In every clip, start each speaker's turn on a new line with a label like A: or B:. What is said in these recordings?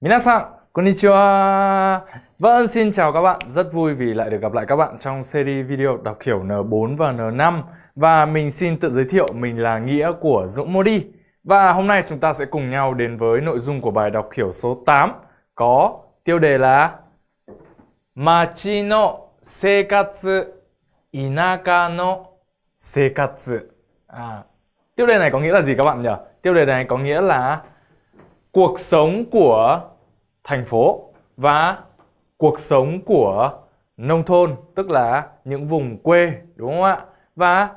A: Minasan, konnichiwa. Vâng, xin chào các bạn. Rất vui vì lại được gặp lại các bạn trong series video đọc hiểu N4 và N5. Và mình xin tự giới thiệu mình là Nghĩa của Dũng Modi. Và hôm nay chúng ta sẽ cùng nhau đến với nội dung của bài đọc hiểu số 8 có tiêu đề là Machi no seikatsu, inaka no seikatsu. À, tiêu đề này có nghĩa là gì các bạn nhỉ? Tiêu đề này có nghĩa là cuộc sống của thành phố và cuộc sống của nông thôn tức là những vùng quê đúng không ạ và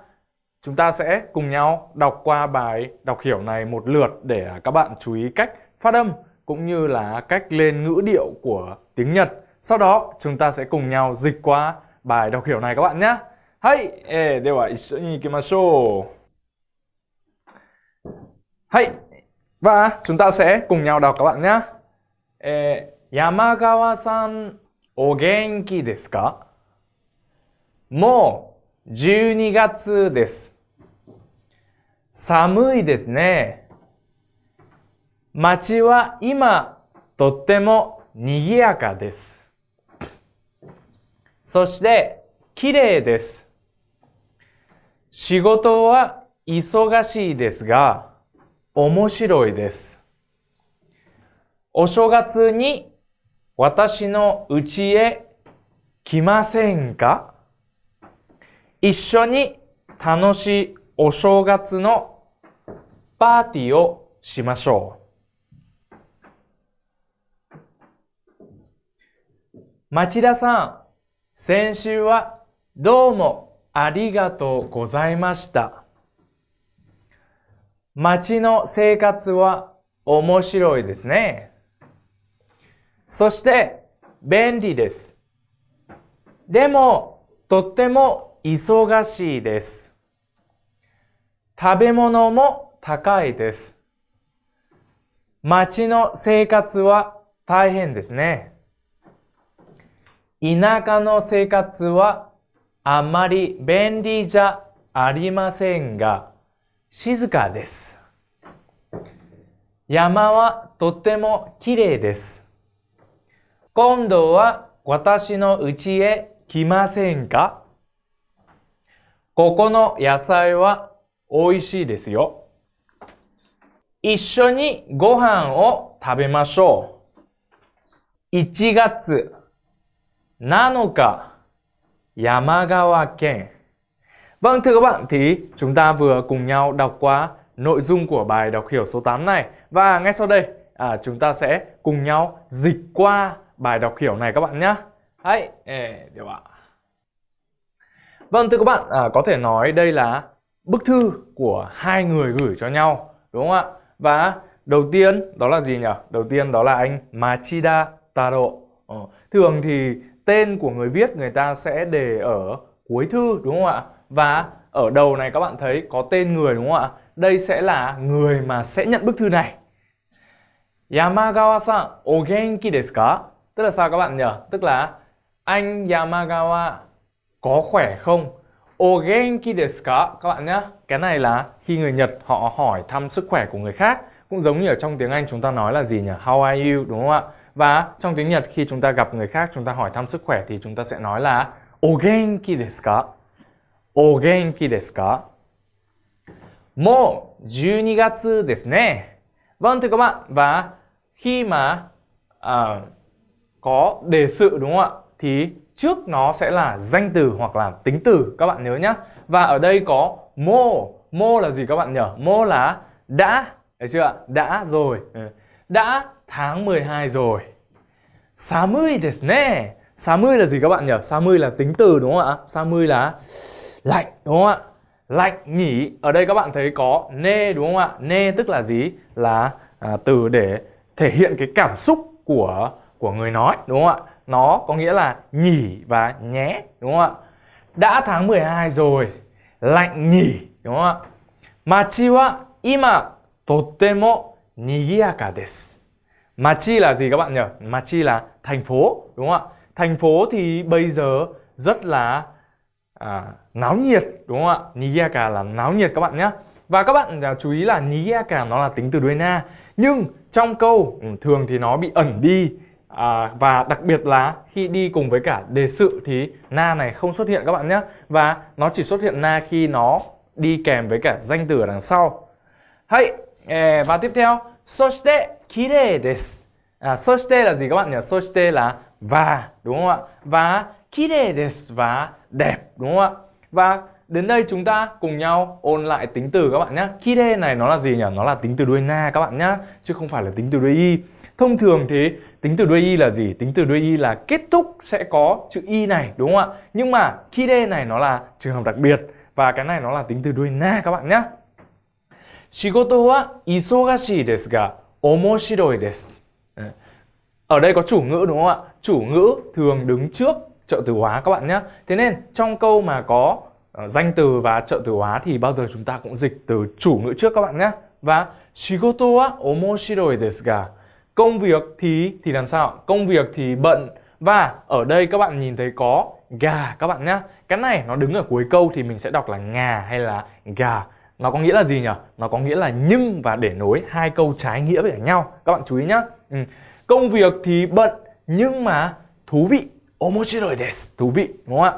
A: chúng ta sẽ cùng nhau đọc qua bài đọc hiểu này một lượt để các bạn chú ý cách phát âm cũng như là cách lên ngữ điệu của tiếng Nhật sau đó chúng ta sẽ cùng nhau dịch qua bài đọc hiểu này các bạn nhé はい、えー、では一緒に行きましょう。はい、Và chúng ta sẽ cùng nhau đọc các bạn nhé. え山川さん、お元気ですかもう12月です。寒いですね。街は今とっても賑やかです。そして綺麗です。仕事は忙しいですが、面白いです。お正月に私の家へ来ませんか一緒に楽しいお正月のパーティーをしましょう。町田さん、先週はどうもありがとうございました。街の生活は面白いですね。そして、便利です。でも、とっても忙しいです。食べ物も高いです。街の生活は大変ですね。田舎の生活はあまり便利じゃありませんが、静かです。山はとても綺麗です。今度は私の家へ来ませんかここの野菜は美味しいですよ。一緒にご飯を食べましょう。1月7日、山川県。Vâng thưa các bạn thì chúng ta vừa cùng nhau đọc qua nội dung của bài đọc hiểu số 8 này và ngay sau đây à, chúng ta sẽ cùng nhau dịch qua bài đọc hiểu này các bạn nhé. Hãy, điều ạ. Vâng thưa các bạn, à, có thể nói đây là bức thư của hai người gửi cho nhau đúng không ạ? Và đầu tiên đó là gì nhỉ? Đầu tiên đó là anh Machida Taro. Ờ, thường thì tên của người viết người ta sẽ để ở cuối thư đúng không ạ? và ở đầu này các bạn thấy có tên người đúng không ạ? Đây sẽ là người mà sẽ nhận bức thư này. Yamagawa-san, o genki desu ka? Tức là sao các bạn nhỉ? Tức là anh Yamagawa có khỏe không? O genki desu ka? Các bạn nhé. Cái này là khi người Nhật họ hỏi thăm sức khỏe của người khác. Cũng giống như ở trong tiếng Anh chúng ta nói là gì nhỉ? How are you đúng không ạ? Và trong tiếng Nhật khi chúng ta gặp người khác chúng ta hỏi thăm sức khỏe thì chúng ta sẽ nói là O genki desu ka? お元気ですかもう12月ですね。Vâng thưa các bạn, và khi mà có đề sự đúng không ạ? Thì trước nó sẽ là danh từ hoặc là tính từ các bạn nhớ nhá. Và ở đây có mô, mô là gì các bạn nhớ? Mô là đã, thấy chưa ạ? Đã rồi. Ừ. Đã tháng 12 rồi. Sáu Sáu mươi, mươi là gì các bạn nhớ? Sáu mươi là tính từ đúng không ạ? Sáu mươi là lạnh đúng không ạ lạnh nhỉ ở đây các bạn thấy có nê đúng không ạ nê tức là gì là à, từ để thể hiện cái cảm xúc của của người nói đúng không ạ nó có nghĩa là nhỉ và nhé đúng không ạ đã tháng 12 rồi lạnh nhỉ đúng không ạ machi wa ima totemo nigiaka desu machi là gì các bạn nhỉ machi là thành phố đúng không ạ thành phố thì bây giờ rất là à, náo nhiệt đúng không ạ niyaka là náo nhiệt các bạn nhé và các bạn à, chú ý là niyaka nó là tính từ đuôi na nhưng trong câu ừ, thường thì nó bị ẩn đi à, và đặc biệt là khi đi cùng với cả đề sự thì na này không xuất hiện các bạn nhé và nó chỉ xuất hiện na khi nó đi kèm với cả danh từ ở đằng sau hay và tiếp theo soshite kirei desu à, soshite là gì các bạn nhỉ soshite là và đúng không ạ và kirei desu và đẹp đúng không ạ? Và đến đây chúng ta cùng nhau ôn lại tính từ các bạn nhé. Kire này nó là gì nhỉ? Nó là tính từ đuôi na các bạn nhé, chứ không phải là tính từ đuôi y. Thông thường thì tính từ đuôi y là gì? Tính từ đuôi y là kết thúc sẽ có chữ y này đúng không ạ? Nhưng mà kire này nó là trường hợp đặc biệt và cái này nó là tính từ đuôi na các bạn nhé. Shigoto ờ, đây có chủ ngữ đúng không ạ? Chủ ngữ thường đứng trước trợ từ hóa các bạn nhé thế nên trong câu mà có ờ, danh từ và trợ từ hóa thì bao giờ chúng ta cũng dịch từ chủ ngữ trước các bạn nhé và shigoto wa omoshiroi desu ga công việc thì thì làm sao công việc thì bận và ở đây các bạn nhìn thấy có gà các bạn nhé cái này nó đứng ở cuối câu thì mình sẽ đọc là ngà hay là gà nó có nghĩa là gì nhỉ nó có nghĩa là nhưng và để nối hai câu trái nghĩa với nhau các bạn chú ý nhé ừ. công việc thì bận nhưng mà thú vị 面白いです。thú vị, đúng không ạ?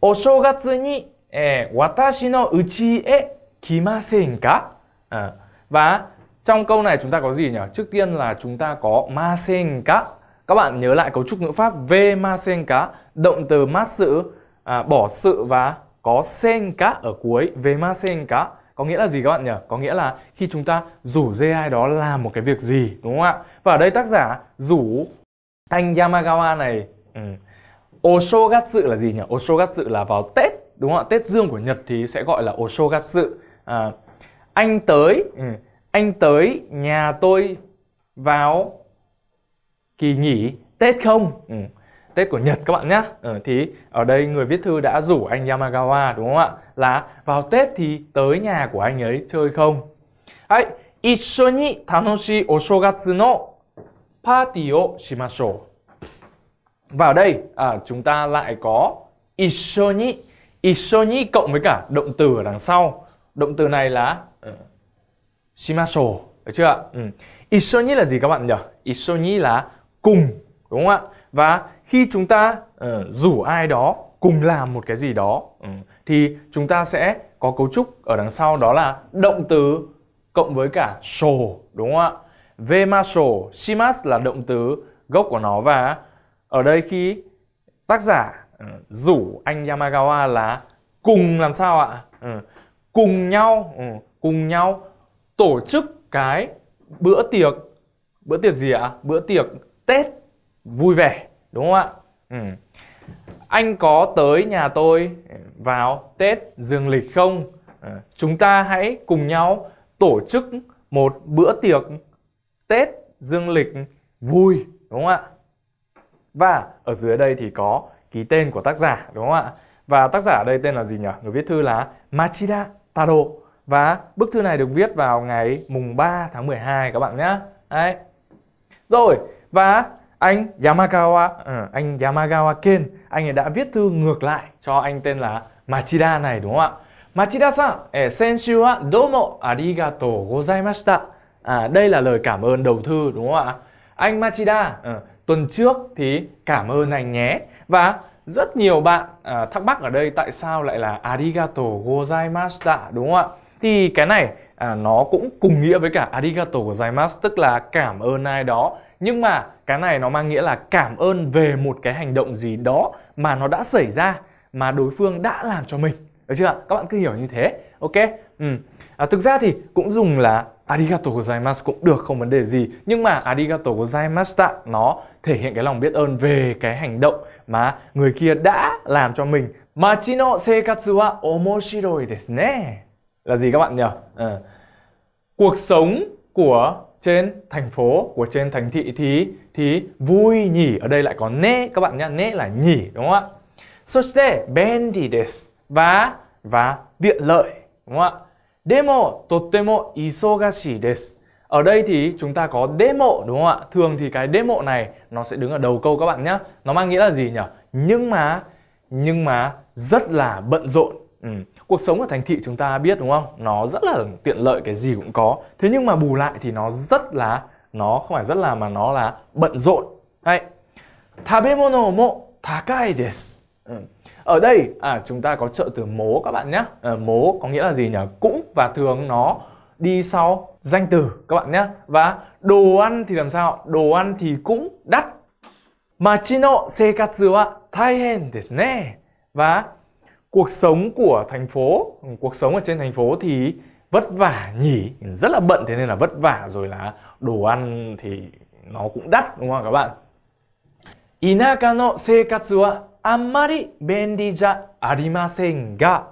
A: お正月に、えー、私の家へ来ませんか? À, và trong câu này chúng ta có gì nhỉ? Trước tiên là chúng ta có masen ka. Các bạn nhớ lại cấu trúc ngữ pháp về masen ka, động từ mát sự, à, bỏ sự và có sen ka ở cuối, về masen ka. Có nghĩa là gì các bạn nhỉ? Có nghĩa là khi chúng ta rủ dê ai đó làm một cái việc gì, đúng không ạ? Và ở đây tác giả rủ anh Yamagawa này Ừ. Oshogatsu là gì nhỉ? Oshogatsu là vào Tết, đúng không ạ? Tết dương của Nhật thì sẽ gọi là Oshogatsu. À, anh tới, ừ. anh tới nhà tôi vào kỳ nghỉ Tết không? Ừ. Tết của Nhật các bạn nhé. Ừ, thì ở đây người viết thư đã rủ anh Yamagawa đúng không ạ? Là vào Tết thì tới nhà của anh ấy chơi không? Hãy, 一緒に楽しいお正月のパーティーをしましょう。và ở đây à, chúng ta lại có Ishoni Ishoni cộng với cả động từ ở đằng sau Động từ này là ừ, Shimasho Được chưa ạ? Ừ. Ishoni là gì các bạn nhỉ? Ishoni là cùng Đúng không ạ? Và khi chúng ta uh, rủ ai đó cùng làm một cái gì đó ừ. Thì chúng ta sẽ có cấu trúc ở đằng sau đó là động từ cộng với cả sho Đúng không ạ? Vemasho Shimas là động từ gốc của nó và ở đây khi tác giả ờ, rủ anh Yamagawa là cùng làm sao ạ ờ, cùng nhau ờ, cùng nhau tổ chức cái bữa tiệc bữa tiệc gì ạ bữa tiệc Tết vui vẻ đúng không ạ ừ. anh có tới nhà tôi vào Tết dương lịch không chúng ta hãy cùng nhau tổ chức một bữa tiệc Tết dương lịch vui đúng không ạ và ở dưới đây thì có ký tên của tác giả đúng không ạ? Và tác giả ở đây tên là gì nhỉ? Người viết thư là Machida Taro. Và bức thư này được viết vào ngày mùng 3 tháng 12 các bạn nhé. Đấy. Rồi, và anh Yamagawa, ờ, anh Yamagawa Ken, anh ấy đã viết thư ngược lại cho anh tên là Machida này đúng không ạ? Machida-san, eh, senshu wa domo arigato gozaimashita. À, đây là lời cảm ơn đầu thư đúng không ạ? Anh Machida, ờ, tuần trước thì cảm ơn anh nhé. Và rất nhiều bạn à, thắc mắc ở đây tại sao lại là arigato gozaimashita đúng không ạ? Thì cái này à, nó cũng cùng nghĩa với cả arigato gozaimasu tức là cảm ơn ai đó. Nhưng mà cái này nó mang nghĩa là cảm ơn về một cái hành động gì đó mà nó đã xảy ra mà đối phương đã làm cho mình. Được chưa ạ? Các bạn cứ hiểu như thế. Ok. Ừ. À, thực ra thì cũng dùng là arigato gozaimasu cũng được không vấn đề gì nhưng mà arigato gozaimashita nó thể hiện cái lòng biết ơn về cái hành động mà người kia đã làm cho mình machi no seikatsu wa omoshiroi desu ne là gì các bạn nhỉ à. cuộc sống của trên thành phố của trên thành thị thì thì vui nhỉ ở đây lại có ne các bạn nhá ne là nhỉ đúng không ạ そして便利です và và tiện lợi đúng không ạ demo totemo isogashi desu. Ở đây thì chúng ta có demo đúng không ạ? Thường thì cái demo này nó sẽ đứng ở đầu câu các bạn nhé. Nó mang nghĩa là gì nhỉ? Nhưng mà, nhưng mà rất là bận rộn. Ừ. Cuộc sống ở thành thị chúng ta biết đúng không? Nó rất là tiện lợi cái gì cũng có. Thế nhưng mà bù lại thì nó rất là, nó không phải rất là mà nó là bận rộn. Hay. Tabemono mo takai desu. Ừ ở đây à, chúng ta có trợ từ mố các bạn nhé à, mố có nghĩa là gì nhỉ cũng và thường nó đi sau danh từ các bạn nhé và đồ ăn thì làm sao đồ ăn thì cũng đắt machi no wa taihen desu ne và cuộc sống của thành phố cuộc sống ở trên thành phố thì vất vả nhỉ rất là bận thế nên là vất vả rồi là đồ ăn thì nó cũng đắt đúng không các bạn Inaka あんまり便利じゃありませんが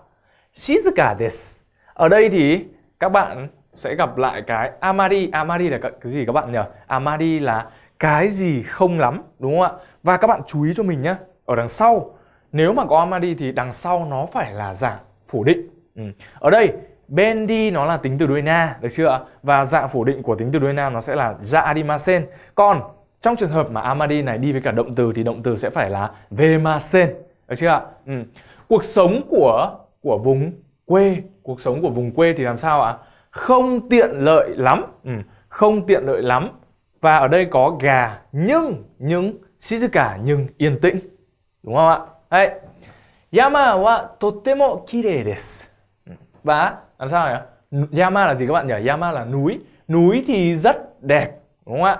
A: shizuka des ở đây thì các bạn sẽ gặp lại cái amari amari là cái gì các bạn nhỉ amari là cái gì không lắm đúng không ạ và các bạn chú ý cho mình nhé ở đằng sau nếu mà có amari thì đằng sau nó phải là dạng phủ định ừ. ở đây Bendy nó là tính từ đuôi na, được chưa Và dạng phủ định của tính từ đuôi na nó sẽ là ja adimasen. Còn trong trường hợp mà Amadi này đi với cả động từ thì động từ sẽ phải là vemasen được chưa ạ ừ. cuộc sống của của vùng quê cuộc sống của vùng quê thì làm sao ạ không tiện lợi lắm ừ. không tiện lợi lắm và ở đây có gà nhưng nhưng shizuka nhưng yên tĩnh đúng không ạ đấy yama wa totemo kirei desu ừ. và làm sao nhỉ yama là gì các bạn nhỉ yama là núi núi thì rất đẹp đúng không ạ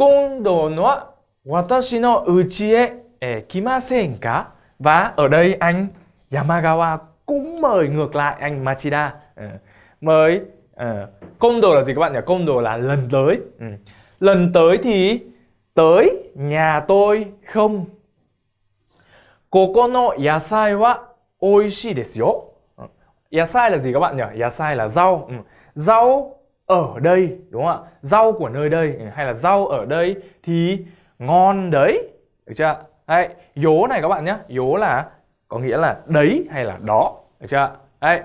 A: 今度の私の家へ、え来ませんか eh, Và ở đây anh Yamagawa cũng mời ngược lại anh Machida ừ. Mời Công đồ là gì các bạn nhỉ? Công đồ là lần tới ừ. Lần tới thì Tới nhà tôi không Koko ừ. gì các bạn nhỉ? rau ừ. Rau ở đây đúng không ạ rau của nơi đây hay là rau ở đây thì ngon đấy được chưa đấy dố này các bạn nhé dố là có nghĩa là đấy hay là đó được chưa đấy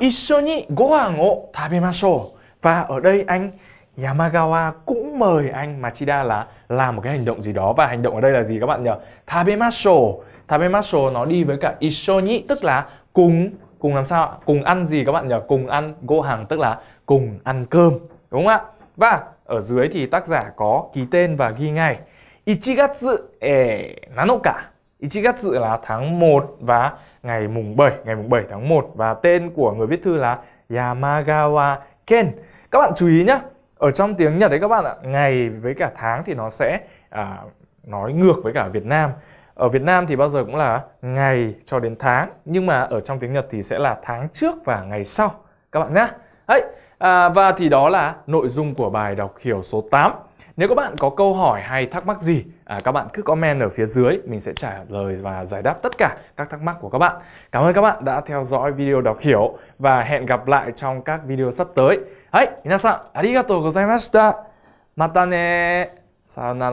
A: Ishoni gohan wo tabemashou và ở đây anh Yamagawa cũng mời anh Machida là làm một cái hành động gì đó và hành động ở đây là gì các bạn nhỉ? Tabemashou. Tabemashou nó đi với cả ishoni tức là cùng cùng làm sao cùng ăn gì các bạn nhỉ cùng ăn go hàng tức là cùng ăn cơm đúng không ạ và ở dưới thì tác giả có ký tên và ghi ngày Ichigatsu e Nanoka Ichigatsu là tháng 1 và ngày mùng 7 ngày mùng 7 tháng 1 và tên của người viết thư là Yamagawa Ken các bạn chú ý nhé ở trong tiếng Nhật đấy các bạn ạ ngày với cả tháng thì nó sẽ à, nói ngược với cả Việt Nam ở Việt Nam thì bao giờ cũng là ngày cho đến tháng nhưng mà ở trong tiếng Nhật thì sẽ là tháng trước và ngày sau các bạn nhé đấy à, và thì đó là nội dung của bài đọc hiểu số 8 nếu các bạn có câu hỏi hay thắc mắc gì à, các bạn cứ comment ở phía dưới mình sẽ trả lời và giải đáp tất cả các thắc mắc của các bạn cảm ơn các bạn đã theo dõi video đọc hiểu và hẹn gặp lại trong các video sắp tới ありがとうございました.またね。さよなら。